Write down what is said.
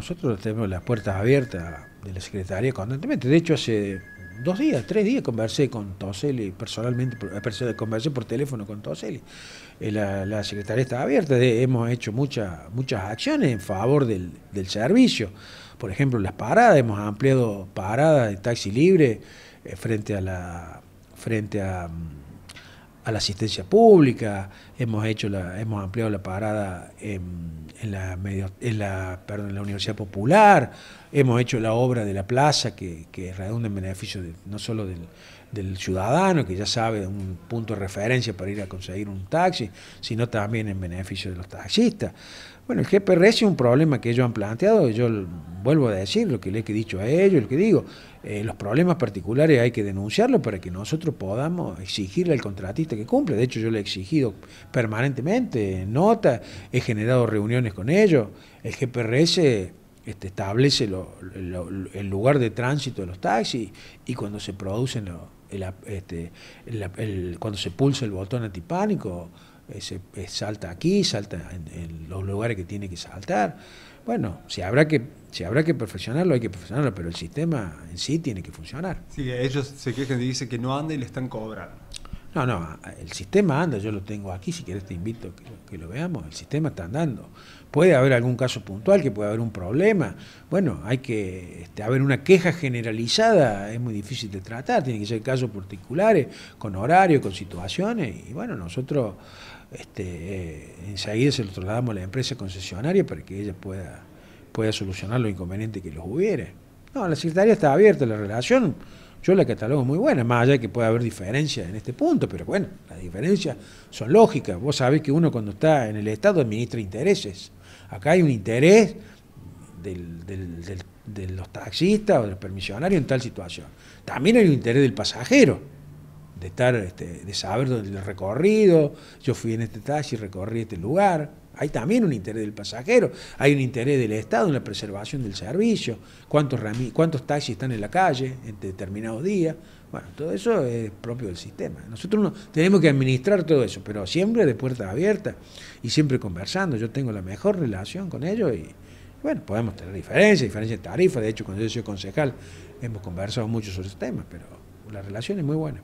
Nosotros tenemos las puertas abiertas de la Secretaría constantemente. De hecho, hace dos días, tres días conversé con Toseli personalmente, eh, conversé por teléfono con Toselli. Eh, la, la Secretaría está abierta, hemos hecho muchas acciones en favor del, servicio. Por ejemplo, las paradas, hemos ampliado paradas de taxi libre eh, frente a la... frente a mm, a la asistencia pública, hemos hecho la, hemos ampliado la parada en, la, medio, en la, perdón, en la Universidad Popular, hemos hecho la obra de la plaza que, que redunda en beneficio de, no solo del, del ciudadano que ya sabe un punto de referencia para ir a conseguir un taxi, sino también en beneficio de los taxistas. Bueno, el GPRS es un problema que ellos han planteado, yo vuelvo a decir lo que les he dicho a ellos, lo que digo, eh, los problemas particulares hay que denunciarlos para que nosotros podamos exigirle al contratista que cumple. De hecho, yo le he exigido permanentemente nota, he generado reuniones con ellos, el GPRS este, establece el lugar de tránsito de los taxis y cuando se producen los este, cuando se pulsa el botón antipánico, eh, se, eh, salta aquí, salta en, los lugares que tiene que saltar. Bueno, si habrá que habrá que perfeccionarlo, hay que perfeccionarlo, pero el sistema en sí tiene que funcionar. Sí, ellos se quejan y dicen que no anda y le están cobrando. No, no, el sistema anda, yo lo tengo aquí, si querés te invito que, lo veamos, el sistema está andando. Puede haber algún caso puntual, que puede haber un problema. Bueno, hay que este, haber una queja generalizada, es muy difícil de tratar, Tiene que ser casos particulares, con horarios, con situaciones, y bueno, nosotros este, eh, enseguida se lo trasladamos a la empresa concesionaria para que ella pueda, pueda solucionar los inconvenientes que los hubiere. No, la Secretaría está abierta la relación yo la catalogo muy buena, más allá de que puede haber diferencias en este punto, pero bueno, las diferencias son lógicas. Vos sabés que uno cuando está en el Estado administra intereses. Acá hay un interés de los taxistas o del permisionario en tal situación. También hay un interés del pasajero de estar, este, de saber dónde el recorrido, yo fui en este taxi, recorrí este lugar. Hay también un interés del pasajero, hay un interés del Estado en la preservación del servicio, cuántos, cuántos taxis están en la calle en determinados días. Bueno, todo eso es propio del sistema. Nosotros tenemos que administrar todo eso, pero siempre de puertas abiertas y siempre conversando. Yo tengo la mejor relación con ellos y, bueno, podemos tener diferencias, diferencias de tarifa. De hecho, cuando yo soy concejal hemos conversado mucho sobre esos temas, pero la relación es muy buena.